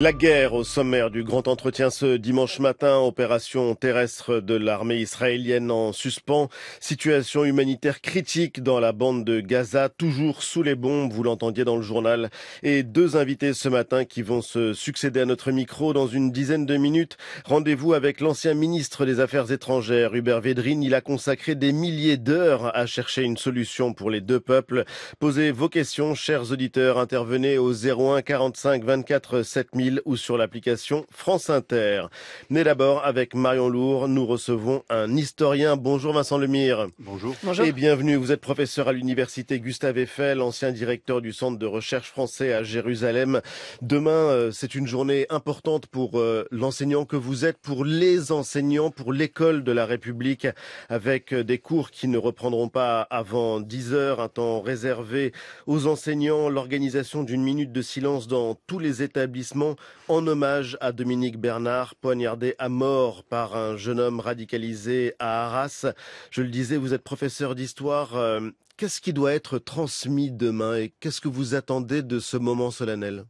La guerre au sommaire du grand entretien ce dimanche matin, opération terrestre de l'armée israélienne en suspens, situation humanitaire critique dans la bande de Gaza, toujours sous les bombes, vous l'entendiez dans le journal, et deux invités ce matin qui vont se succéder à notre micro dans une dizaine de minutes. Rendez-vous avec l'ancien ministre des Affaires étrangères, Hubert Védrine, il a consacré des milliers d'heures à chercher une solution pour les deux peuples. Posez vos questions, chers auditeurs, intervenez au 01 45 24 7000 ou sur l'application France Inter. Mais d'abord, avec Marion Lourd, nous recevons un historien. Bonjour Vincent Lemire. Bonjour. Bonjour. Et bienvenue. Vous êtes professeur à l'université Gustave Eiffel, ancien directeur du Centre de recherche français à Jérusalem. Demain, euh, c'est une journée importante pour euh, l'enseignant que vous êtes, pour les enseignants, pour l'école de la République, avec euh, des cours qui ne reprendront pas avant 10 heures, un temps réservé aux enseignants, l'organisation d'une minute de silence dans tous les établissements en hommage à Dominique Bernard, poignardé à mort par un jeune homme radicalisé à Arras. Je le disais, vous êtes professeur d'histoire. Euh, qu'est-ce qui doit être transmis demain et qu'est-ce que vous attendez de ce moment solennel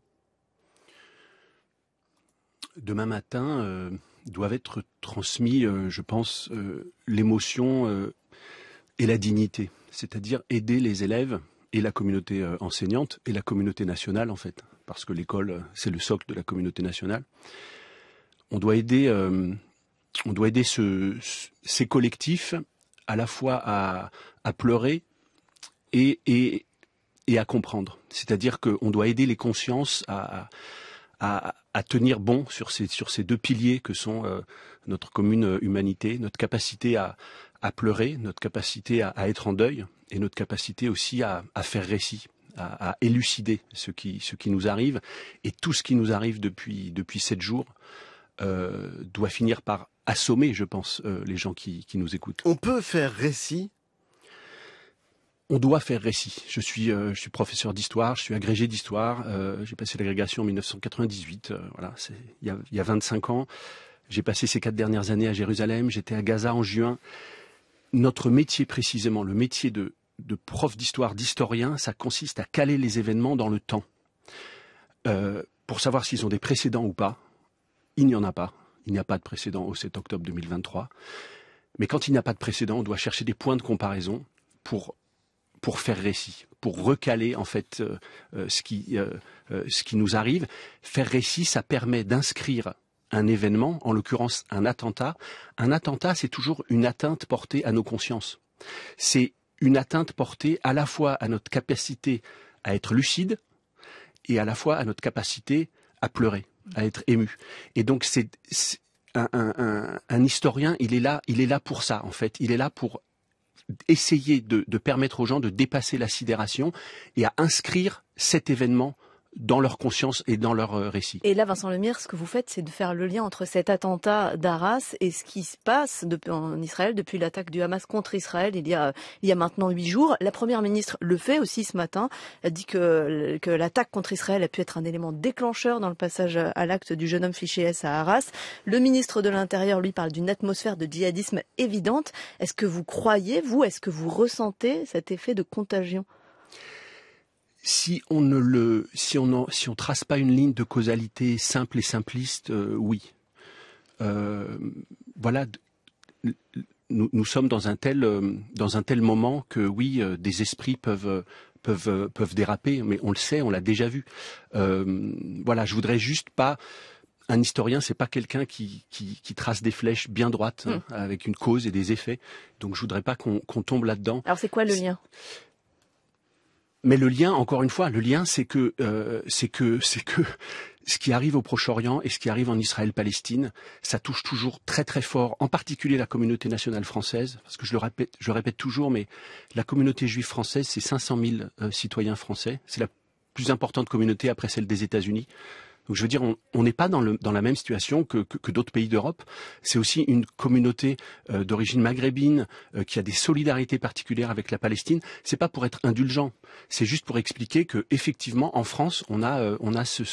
Demain matin euh, doivent être transmis, euh, je pense, l'émotion et la dignité, c'est-à-dire aider les élèves et la communauté enseignante et la communauté nationale en fait parce que l'école, c'est le socle de la communauté nationale. On doit aider, euh, on doit aider ces collectifs à la fois à, pleurer et, à comprendre. C'est-à-dire qu'on doit aider les consciences à, tenir bon sur ces, deux piliers que sont euh, notre commune humanité, notre capacité à, pleurer, notre capacité à, être en deuil et notre capacité aussi à faire récit à, élucider ce qui, ce qui nous arrive. Et tout ce qui nous arrive depuis, depuis sept jours euh, doit finir par assommer, je pense, euh, les gens qui, qui nous écoutent. On peut faire récit on doit faire récit. Je suis, euh, je suis professeur d'histoire, je suis agrégé d'histoire. j'ai passé l'agrégation en 1998. voilà, il y a, y a 25 ans. J'ai passé ces quatre dernières années à Jérusalem. J'étais à Gaza en juin. Notre métier précisément, le métier de de prof d'histoire, d'historien, ça consiste à caler les événements dans le temps. Euh, pour savoir s'ils ont des précédents ou pas, il n'y en a pas. Il n'y a pas de précédent au 7 octobre 2023. Mais quand il n'y a pas de précédent, on doit chercher des points de comparaison pour pour faire récit, pour recaler en fait euh, euh, ce qui ce qui nous arrive. Faire récit, ça permet d'inscrire un événement, en l'occurrence un attentat. Un attentat, c'est toujours une atteinte portée à nos consciences. C'est une atteinte portée à la fois à notre capacité à être lucide et à la fois à notre capacité à pleurer, à être ému. Et donc c'est un, historien, il est là, il est là pour ça en fait. Il est là pour essayer de, de permettre aux gens de dépasser la sidération et à inscrire cet événement dans leur conscience et dans leur euh, récit. Et là, Vincent Lemire, ce que vous faites, c'est de faire le lien entre cet attentat d'Arras et ce qui se passe en Israël depuis l'attaque du Hamas contre Israël il y a, maintenant huit jours. La première ministre le fait aussi ce matin. Elle dit que, l'attaque contre Israël a pu être un élément déclencheur dans le passage à l'acte du jeune homme fiché à Arras. Le ministre de l'Intérieur, lui, parle d'une atmosphère de djihadisme évidente. Est-ce que vous croyez, vous, est-ce que vous ressentez cet effet de contagion si on ne le, si on ne si on trace pas une ligne de causalité simple et simpliste, euh, oui. Euh, voilà, nous, sommes dans un tel, euh, dans un tel moment que oui, des esprits peuvent peuvent peuvent déraper, mais on le sait, on l'a déjà vu. voilà, je voudrais juste pas un historien, c'est pas quelqu'un qui, qui, qui, trace des flèches bien droites hein, hmm. avec une cause et des effets. Donc je voudrais pas qu'on tombe là-dedans. Alors c'est quoi le lien mais le lien, encore une fois, le lien, c'est que euh, c'est que c'est que ce qui arrive au Proche-Orient et ce qui arrive en Israël-Palestine, ça touche toujours très très fort, en particulier la communauté nationale française, parce que je le répète, je répète toujours, mais la communauté juive française, c'est 500 000 euh, citoyens français, c'est la plus importante communauté après celle des États-Unis. Donc je veux dire, on n'est pas dans, la même situation que, que, que d'autres pays d'Europe. C'est aussi une communauté euh, d'origine maghrébine euh, qui a des solidarités particulières avec la Palestine. C'est pas pour être indulgent, c'est juste pour expliquer que effectivement, en France, on a, euh, on a ce,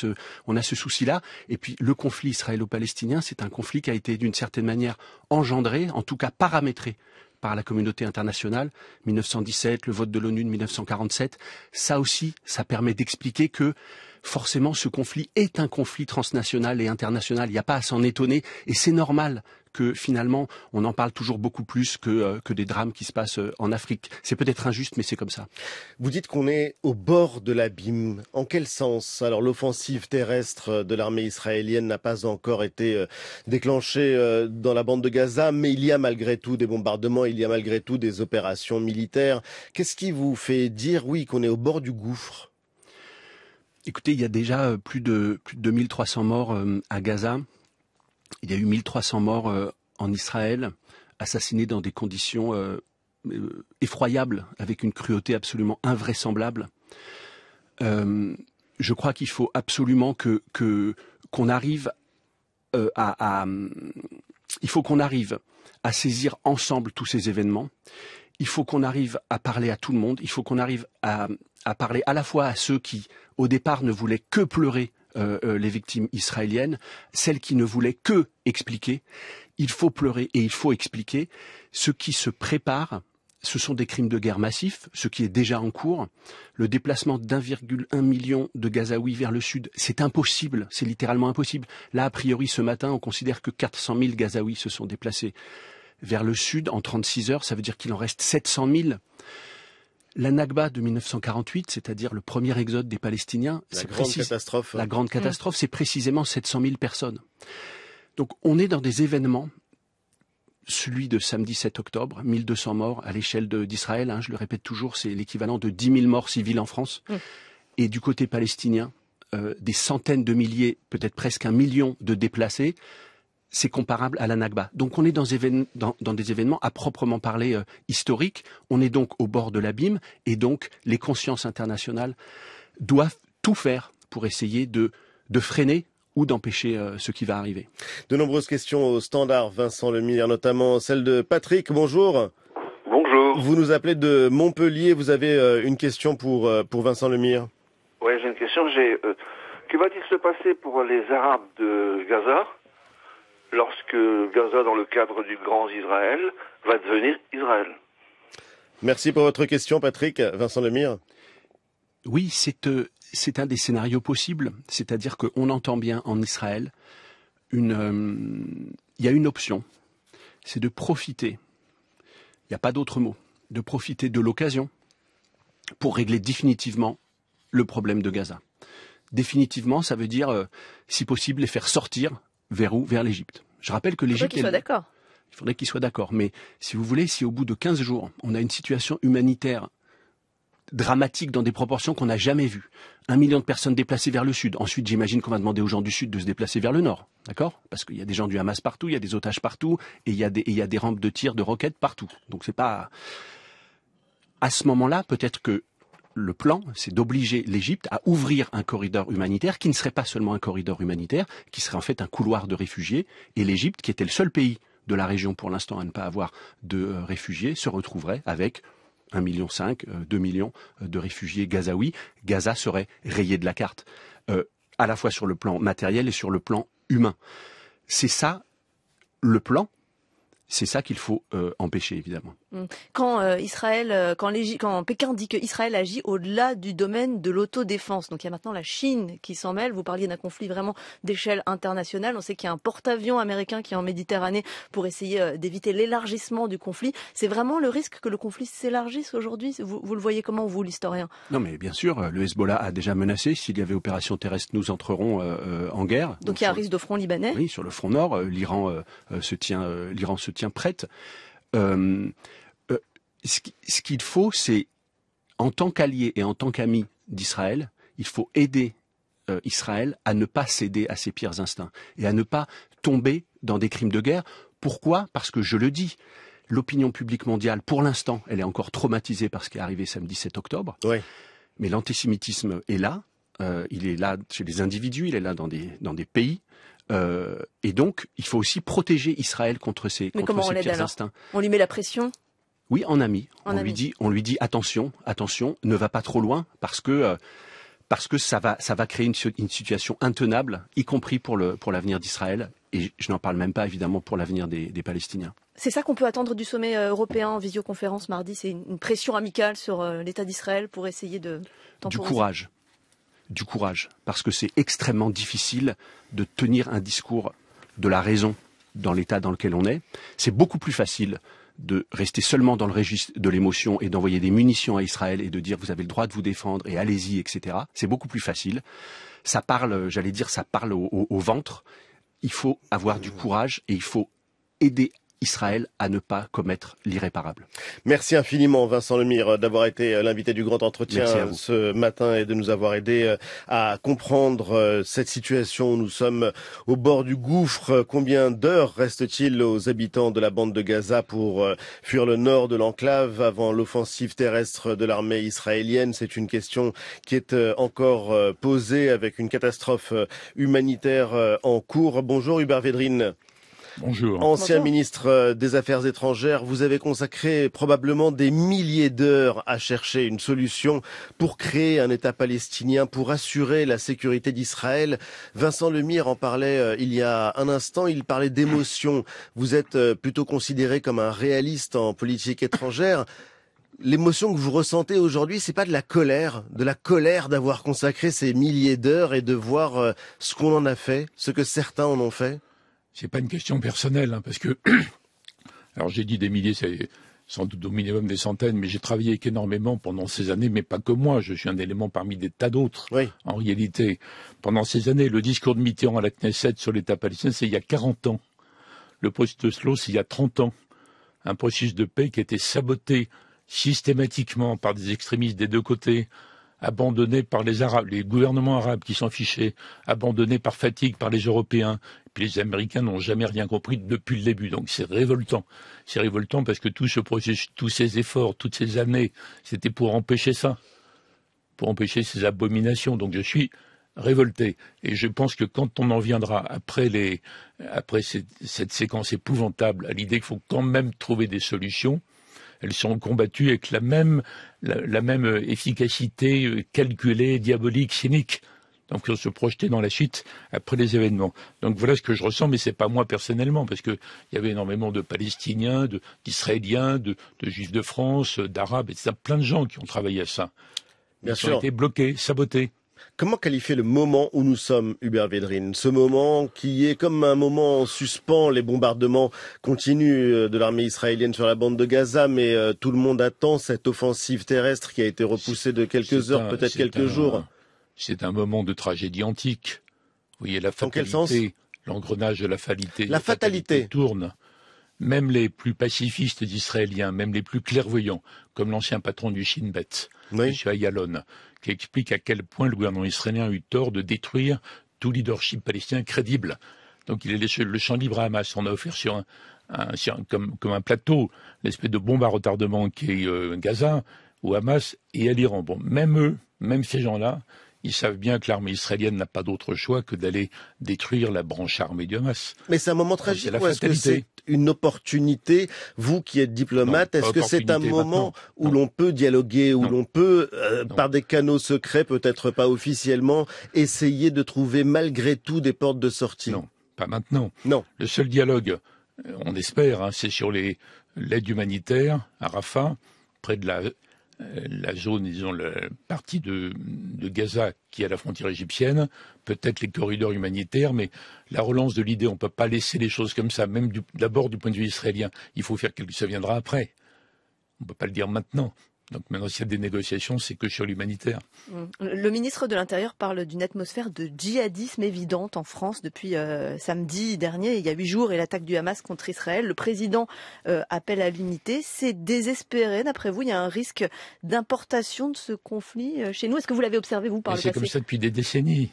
on a ce souci-là. Et puis le conflit israélo-palestinien, c'est un conflit qui a été d'une certaine manière engendré, en tout cas paramétré par la communauté internationale, 1917, le vote de l'ONU de 1947, ça aussi, ça permet d'expliquer que forcément ce conflit est un conflit transnational et international. Il n'y a pas à s'en étonner et c'est normal que finalement on en parle toujours beaucoup plus que, euh, que des drames qui se passent euh, en Afrique. C'est peut-être injuste, mais c'est comme ça. Vous dites qu'on est au bord de l'abîme. En quel sens Alors l'offensive terrestre de l'armée israélienne n'a pas encore été euh, déclenchée dans la bande de Gaza, mais il y a malgré tout des bombardements, il y a malgré tout des opérations militaires. Qu'est-ce qui vous fait dire oui qu'on est au bord du gouffre Écoutez, il y a déjà euh, plus de, plus de 2300 morts euh, à Gaza. Il y a eu 1300 morts euh, en Israël, assassinés dans des conditions effroyables, avec une cruauté absolument invraisemblable. je crois qu'il faut absolument que qu'on arrive à, il faut qu'on arrive à saisir ensemble tous ces événements. Il faut qu'on arrive à parler à tout le monde. Il faut qu'on arrive à à parler à la fois à ceux qui, au départ, ne voulaient que pleurer euh, euh, les victimes israéliennes, celles qui ne voulaient que expliquer. Il faut pleurer et il faut expliquer. Ce qui se prépare, ce sont des crimes de guerre massifs, ce qui est déjà en cours. Le déplacement d'1,1 million de Gazaouis vers le sud, c'est impossible, c'est littéralement impossible. Là, a priori, ce matin, on considère que 400 000 Gazaouis se sont déplacés vers le sud en 36 heures, ça veut dire qu'il en reste 700 000. La Nakba de 1948, c'est-à-dire le premier exode des Palestiniens, la grande catastrophe. Hein. La grande mm. catastrophe, c'est précisément 700 000 personnes. Donc on est dans des événements celui de samedi 7 octobre, 1200 morts à l'échelle d'Israël. Hein, je le répète toujours, c'est l'équivalent de 10 000 morts civiles en France. Mm. Et du côté palestinien, euh, des centaines de milliers, peut-être presque un million de déplacés c'est comparable à la Nakba. Donc on est dans, des événements à proprement parler euh, historiques, on est donc au bord de l'abîme, et donc les consciences internationales doivent tout faire pour essayer de, freiner ou d'empêcher euh, ce qui va arriver. De nombreuses questions au standard, Vincent Lemire, notamment celle de Patrick. Bonjour. Bonjour. Vous nous appelez de Montpellier. Vous avez euh, une question pour, Vincent Lemire Oui, j'ai une question. que va-t-il se passer pour les Arabes de Gaza lorsque Gaza, dans le cadre du Grand Israël, va devenir Israël. Merci pour votre question, Patrick. Vincent Lemire Oui, c'est euh, un des scénarios possibles. C'est-à-dire qu'on entend bien en Israël, euh, il y a une option, c'est de profiter, il n'y a pas d'autre mot, de profiter de l'occasion pour régler définitivement le problème de Gaza. Définitivement, ça veut dire, euh, si possible, les faire sortir vers où Vers l'Égypte. Je rappelle que l'Égypte... Il faudrait qu'il soient d'accord. Il faudrait qu'ils soient d'accord. Mais si vous voulez, si au bout de 15 jours, on a une situation humanitaire dramatique dans des proportions qu'on n'a jamais vues. Un million de personnes déplacées vers le sud. Ensuite, j'imagine qu'on va demander aux gens du sud de se déplacer vers le nord. D'accord Parce qu'il y a des gens du Hamas partout, il y a des otages partout, et il y a des, y a des rampes de tir, de roquettes partout. Donc c'est pas... À ce moment-là, peut-être que le plan, c'est d'obliger l'Égypte à ouvrir un corridor humanitaire qui ne serait pas seulement un corridor humanitaire, qui serait en fait un couloir de réfugiés, et l'Égypte, qui était le seul pays de la région pour l'instant à ne pas avoir de euh, réfugiés, se retrouverait avec 1,5 million, 2 euh, millions euh, de réfugiés gazaouis. Gaza serait rayé de la carte, à la fois sur le plan matériel et sur le plan humain. C'est ça le plan, c'est ça qu'il faut empêcher évidemment. Hum. Quand euh, Israël, euh, quand, quand Pékin dit que Israël agit au-delà du domaine de l'autodéfense, donc il y a maintenant la Chine qui s'en mêle. Vous parliez d'un conflit vraiment d'échelle internationale. On sait qu'il y a un porte-avions américain qui est en Méditerranée pour essayer euh, d'éviter l'élargissement du conflit. C'est vraiment le risque que le conflit s'élargisse aujourd'hui. Vous, le voyez comment vous, l'historien Non, mais bien sûr, le Hezbollah a déjà menacé. S'il y avait opération terrestre, nous entrerons en guerre. Donc, il y a un risque de front libanais. Oui, sur le front nord, l'Iran se tient, l'Iran se tient prête ce qu'il faut, c'est, en tant qu'allié et en tant qu'ami d'Israël, il faut aider euh, Israël à ne pas céder à ses pires instincts et à ne pas tomber dans des crimes de guerre. Pourquoi Parce que, je le dis, l'opinion publique mondiale, pour l'instant, elle est encore traumatisée par ce qui est arrivé samedi 7 octobre. Mais l'antisémitisme est là, euh, il est là chez les individus, il est là dans des, pays. Euh, et donc, il faut aussi protéger Israël contre ses, pires instincts. On lui met la pression oui, en ami. on, Lui dit, on lui dit attention, attention, ne va pas trop loin parce que, euh, ça, va, créer une, situation intenable, y compris pour l'avenir pour d'Israël. Et je n'en parle même pas évidemment pour l'avenir des, des Palestiniens. C'est ça qu'on peut attendre du sommet euh, européen en visioconférence mardi, c'est une pression amicale sur euh, l'État d'Israël pour essayer de Du courage, du courage, parce que c'est extrêmement difficile de tenir un discours de la raison dans l'état dans lequel on est. C'est beaucoup plus facile de rester seulement dans le registre de l'émotion et d'envoyer des munitions à Israël et de dire vous avez le droit de vous défendre et allez-y, etc. C'est beaucoup plus facile. Ça parle, j'allais dire, ça parle au, ventre. Il faut avoir du courage et il faut aider Israël à ne pas commettre l'irréparable. Merci infiniment Vincent Lemire d'avoir été euh, l'invité du grand entretien ce matin et de nous avoir aidé euh, à comprendre euh, cette situation. Nous sommes au bord du gouffre. Combien d'heures reste-t-il aux habitants de la bande de Gaza pour fuir le nord de l'enclave avant l'offensive terrestre de l'armée israélienne C'est une question qui est encore posée avec une catastrophe humanitaire en cours. Bonjour Hubert Védrine. Hein. Bonjour. Ancien ministre euh, des Affaires étrangères, vous avez consacré probablement des milliers d'heures à chercher une solution pour créer un État palestinien, pour assurer la sécurité d'Israël. Vincent Lemire en parlait euh, il y a un instant, il parlait d'émotion. Vous êtes euh, plutôt considéré comme un réaliste en politique étrangère l'émotion que vous ressentez aujourd'hui, c'est pas de la colère, de la colère d'avoir consacré ces milliers d'heures et de voir ce qu'on en a fait, ce que certains en ont fait c'est pas une question personnelle, hein, parce que, alors j'ai dit des milliers, c'est sans doute au minimum des centaines, mais j'ai travaillé avec énormément pendant ces années, mais pas que moi, je suis un élément parmi des tas d'autres, en réalité. Pendant ces années, le discours de Mitterrand à la Knesset sur l'État palestinien, c'est il y a 40 ans. Le processus de Slo, c'est il y a 30 ans. Un processus de paix qui a été saboté systématiquement par des extrémistes des deux côtés, abandonnés par les Arabes, les gouvernements arabes qui s'en fichaient, abandonnés par fatigue par les Européens. puis les Américains n'ont jamais rien compris depuis le début. Donc c'est révoltant. C'est révoltant parce que tout ce projet, tous ces efforts, toutes ces années, c'était pour empêcher ça, pour empêcher ces abominations. Donc je suis révolté. Et je pense que quand on en viendra après, les, après cette séquence épouvantable à l'idée qu'il faut quand même trouver des solutions, elles sont combattues avec la même, efficacité euh, calculée, diabolique, cynique. Donc on se projeter dans la suite après les événements. Donc voilà ce que je ressens, mais c'est pas moi personnellement, parce qu'il y avait énormément de Palestiniens, d'Israéliens, de, Juifs de France, d'Arabes, etc. Plein de gens qui ont travaillé à ça. Bien Ils sûr. ont été bloqués, sabotés. Comment qualifier le moment où nous sommes, Hubert Védrine Ce moment qui est comme un moment en suspens, les bombardements continus euh, de l'armée israélienne sur la bande de Gaza, mais euh, tout le monde attend cette offensive terrestre qui a été repoussée de quelques heures, peut-être quelques jours. C'est un moment de tragédie antique. Vous voyez, la fatalité, l'engrenage de la fatalité. La, fatalité. tourne. Même les plus pacifistes israéliens, même les plus clairvoyants, comme l'ancien patron du Shin Bet, M. Ayalon, qui explique à quel point le gouvernement israélien a eu tort de détruire tout leadership palestinien crédible. Donc il a laissé le champ libre à Hamas. On a offert sur un, comme, un plateau l'espèce de bombe à retardement qui est euh, Gaza, ou Hamas et à l'Iran. Bon, même eux, même ces gens-là, ils savent bien que l'armée israélienne n'a pas d'autre choix que d'aller détruire la branche armée de Hamas. Mais c'est un moment tragique. Est-ce que c'est une opportunité Vous qui êtes diplomate, est-ce que c'est un moment où l'on peut dialoguer, où l'on peut, euh, par des canaux secrets, peut-être pas officiellement, essayer de trouver malgré tout des portes de sortie Non, pas maintenant. Non. Le seul dialogue, euh, on espère, hein, c'est sur l'aide humanitaire à Rafah, près de la euh, la zone, disons, la partie de, Gaza qui est à la frontière égyptienne, peut-être les corridors humanitaires, mais la relance de l'idée, on ne peut pas laisser les choses comme ça, même d'abord du, point de vue israélien. Il faut faire quelque chose, ça viendra après. On ne peut pas le dire maintenant. Donc maintenant, s'il y a des négociations, c'est que sur l'humanitaire. Mm. Le ministre de l'Intérieur parle d'une atmosphère de djihadisme évidente en France depuis euh, samedi dernier, il y a huit jours, et l'attaque du Hamas contre Israël. Le président euh, appelle à l'unité. C'est désespéré, d'après vous Il y a un risque d'importation de ce conflit euh, chez nous Est-ce que vous l'avez observé, vous, par le passé C'est comme ça depuis des décennies.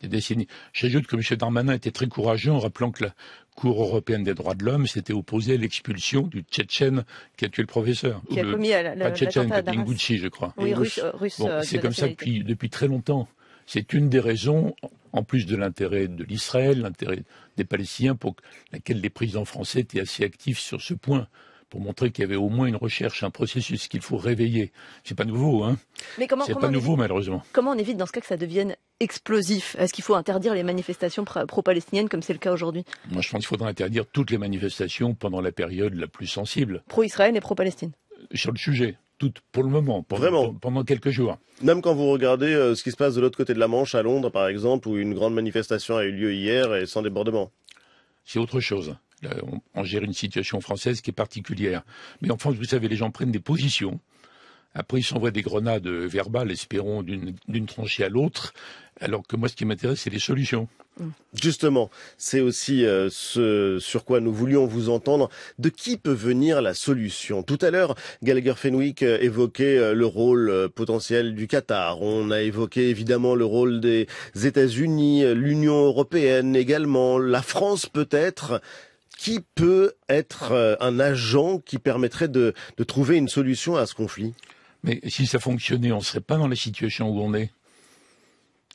Des décennies. J'ajoute que M. Darmanin était très courageux en rappelant que la Cour européenne des droits de l'homme s'était opposé à l'expulsion du Tchétchène qui a tué le professeur. Qui a commis euh, le, pas Tchétchène, je crois. Oui, russe. Euh, euh, c'est comme ça depuis, depuis très longtemps. C'est une des raisons, en plus de l'intérêt de l'Israël, l'intérêt des Palestiniens, pour laquelle les présidents français étaient assez actifs sur ce point pour montrer qu'il y avait au moins une recherche, un processus qu'il faut réveiller. C'est pas nouveau, hein Mais comment C'est pas nouveau malheureusement. Comment on évite dans ce cas que ça devienne explosif Est-ce qu'il faut interdire les manifestations pro-palestiniennes comme c'est le cas aujourd'hui Moi, je pense qu'il faudra interdire toutes les manifestations pendant la période la plus sensible. Pro-Israël et pro-Palestine. Euh, sur le sujet toutes, pour le moment, pendant, Vraiment. pendant quelques jours. Même quand vous regardez euh, ce qui se passe de l'autre côté de la Manche, à Londres par exemple, où une grande manifestation a eu lieu hier et sans débordement. C'est autre chose on, gère une situation française qui est particulière. Mais en France, vous savez, les gens prennent des positions. Après, ils s'envoient des grenades verbales, espérons, d'une tranchée à l'autre. Alors que moi, ce qui m'intéresse, c'est les solutions. Justement, c'est aussi euh, ce sur quoi nous voulions vous entendre. De qui peut venir la solution Tout à l'heure, Gallagher Fenwick euh, évoquait euh, le rôle potentiel du Qatar. On a évoqué évidemment le rôle des États-Unis, l'Union européenne également, la France peut-être qui peut être euh, un agent qui permettrait de, trouver une solution à ce conflit Mais si ça fonctionnait, on ne serait pas dans la situation où on est.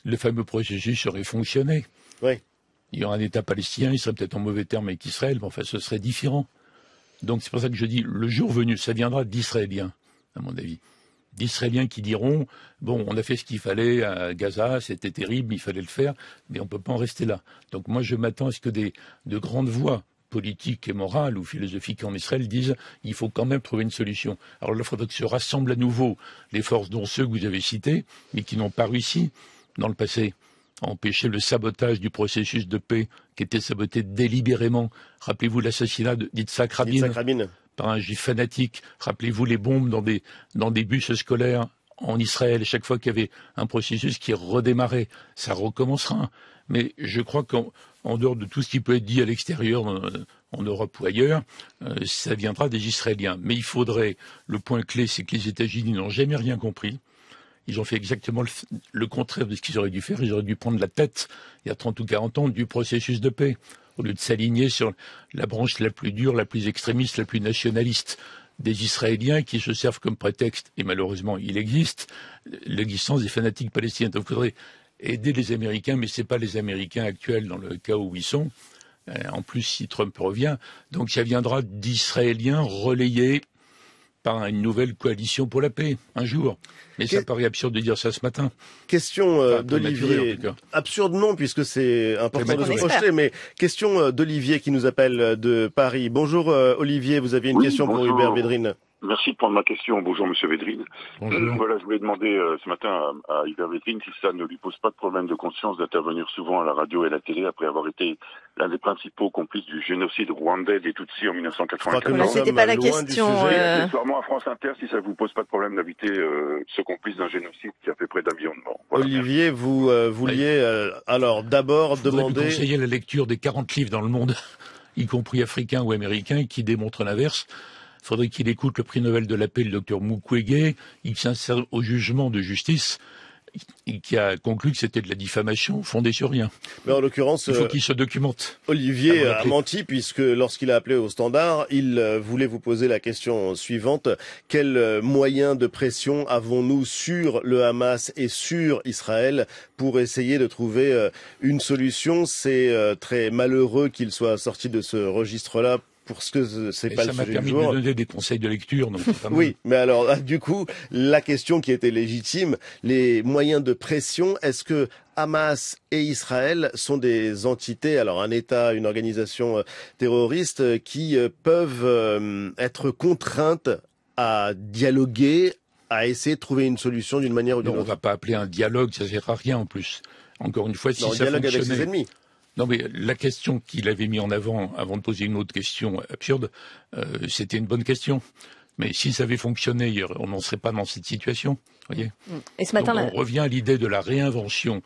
Le fameux processus aurait fonctionné. Oui. Il y aurait un État palestinien, il serait peut-être en mauvais terme avec Israël, mais enfin ce serait différent. Donc c'est pour ça que je dis, le jour venu, ça viendra d'Israéliens, à mon avis d'Israéliens qui diront bon, on a fait ce qu'il fallait à Gaza, c'était terrible, il fallait le faire, mais on ne peut pas en rester là. Donc moi, je m'attends à ce que des de grandes voix politiques et morales ou philosophiques en Israël disent il faut quand même trouver une solution. Alors là, il faudrait que se rassemblent à nouveau les forces dont ceux que vous avez cités, mais qui n'ont pas réussi dans le passé à empêcher le sabotage du processus de paix qui était saboté délibérément. Rappelez-vous l'assassinat de Rabin, par un juif fanatique. Rappelez-vous les bombes dans des, dans des bus scolaires en Israël, chaque fois qu'il y avait un processus qui redémarrait, ça recommencera. Mais je crois qu'en dehors de tout ce qui peut être dit à l'extérieur, euh, en Europe ou ailleurs, euh, ça viendra des Israéliens. Mais il faudrait, le point clé, c'est que les États-Unis n'ont jamais rien compris. Ils ont fait exactement le, le contraire de ce qu'ils auraient dû faire. Ils auraient dû prendre la tête, il y a 30 ou 40 ans, du processus de paix, au lieu de s'aligner sur la branche la plus dure, la plus extrémiste, la plus nationaliste des Israéliens qui se servent comme prétexte, et malheureusement il existe, l'existence des fanatiques palestiniens. Donc il faudrait aider les Américains, mais ce n'est pas les Américains actuels dans le cas où ils sont. Euh, en plus, si Trump revient, donc ça viendra d'Israéliens relayés une nouvelle coalition pour la paix, un jour. Mais ça paraît absurde de dire ça ce matin. Question euh, d'Olivier. Absurde non, puisque c'est important de se projeter, mais question euh, d'Olivier qui nous appelle euh, de Paris. Bonjour Olivier, vous aviez une question pour Hubert Védrine. Merci de prendre ma question. Bonjour, Monsieur Védrine. Euh, voilà, je voulais demander euh, ce matin à, à Yves Védrine si ça ne lui pose pas de problème de conscience d'intervenir souvent à la radio et à la télé après avoir été l'un des principaux complices du génocide rwandais des Tutsis en 1994. Ça C'était pas la question. Euh... à France Inter, si ça vous pose pas de problème d'inviter euh, ce complice d'un génocide qui a fait près d'un million de morts. Olivier, vous vouliez alors d'abord demander. Vous conseiller la lecture des 40 livres dans le monde, y compris africains ou américains, qui démontrent l'inverse faudrait qu'il écoute le prix Nobel de la paix, le docteur Mukwege. Il s'insère au jugement de justice qui a conclu que c'était de la diffamation fondée sur rien. Mais en l'occurrence, il faut euh, qu'il se documente. Olivier a menti puisque lorsqu'il a appelé au standard, il euh, voulait vous poser la question suivante quels euh, moyens de pression avons-nous sur le Hamas et sur Israël pour essayer de trouver une solution C'est très malheureux qu'il soit sorti de ce registre-là pour ce que c'est pas ça le permis De donner des conseils de lecture, donc oui, mais alors ah, du coup, la question qui était légitime, les moyens de pression, est-ce que Hamas et Israël sont des entités, alors un État, une organisation euh, terroriste, euh, qui euh, peuvent être contraintes à dialoguer, à essayer de trouver une solution d'une manière ou d'une autre. On ne va pas appeler un dialogue, ça ne sert à rien en plus. Encore une fois, si ça fonctionnait, avec ses ennemis. Non, mais la question qu'il avait mis en avant avant de poser une autre question absurde, euh, c'était une bonne question. Mais si ça avait fonctionné, on n'en serait pas dans cette situation. Voyez Et ce matin, on revient à l'idée de la réinvention.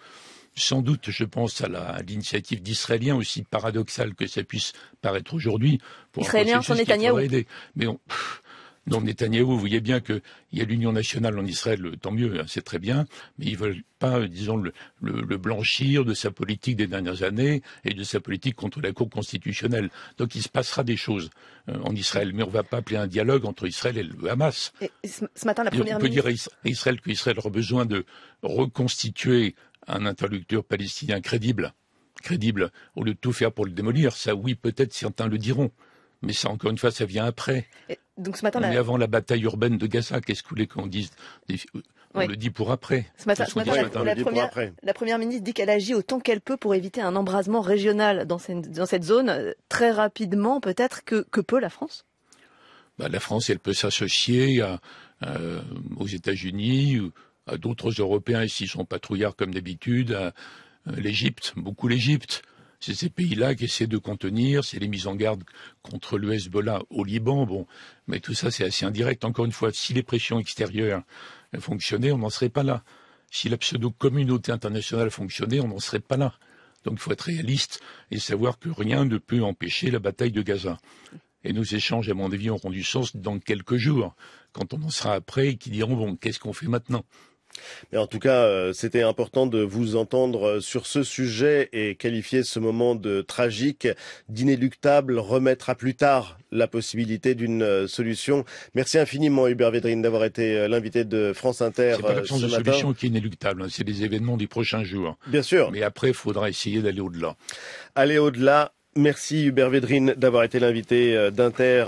Sans doute, je pense à l'initiative d'Israéliens, aussi paradoxale que ça puisse paraître aujourd'hui. Israéliens sont Netanyahou. Mais on, donc Netanyahou. Vous voyez bien qu'il y a l'union nationale en Israël, tant mieux, hein, c'est très bien, mais ils ne veulent pas, euh, disons, le, blanchir de sa politique des dernières années et de sa politique contre la Cour constitutionnelle. Donc il se passera des choses euh, en Israël, mais on ne va pas appeler un dialogue entre Israël et le Hamas. matin, la première. on peut dire à Israël qu'Israël aura besoin de reconstituer un interlocuteur palestinien crédible crédible, au lieu de tout faire pour le démolir, ça oui, peut-être certains le diront mais ça, encore une fois, ça vient après. donc ce matin, on est avant la bataille urbaine de Gaza. Qu'est-ce que vous voulez qu'on dise On le dit pour après. Ce matin, La, première, ministre dit qu'elle agit autant qu'elle peut pour éviter un embrasement régional dans cette, zone. Euh, très rapidement, peut-être, que, peut la France bah, La France, elle peut s'associer aux États-Unis, à d'autres Européens, s'ils sont patrouillards comme d'habitude, à, à l'Égypte, beaucoup l'Égypte c'est ces pays-là qui essaient de contenir, c'est les mises en garde contre le Hezbollah au Liban, bon, mais tout ça c'est assez indirect. Encore une fois, si les pressions extérieures fonctionnaient, on n'en serait pas là. Si la pseudo-communauté internationale fonctionnait, on n'en serait pas là. Donc il faut être réaliste et savoir que rien ne peut empêcher la bataille de Gaza. Et nos échanges, à mon avis, auront du sens dans quelques jours, quand on en sera après et qui diront, bon, qu'est-ce qu'on fait maintenant mais en tout cas, euh, c'était important de vous entendre euh, sur ce sujet et qualifier ce moment de tragique, d'inéluctable, remettre à plus tard la possibilité d'une euh, solution. Merci infiniment Hubert Védrine d'avoir été l'invité de France Inter. C'est pas l'absence de solution qui est inéluctable, hein. c'est les événements du prochain jour. Bien sûr. Mais après, il faudra essayer d'aller au-delà. Aller au-delà. Merci Hubert Védrine d'avoir été l'invité d'Inter.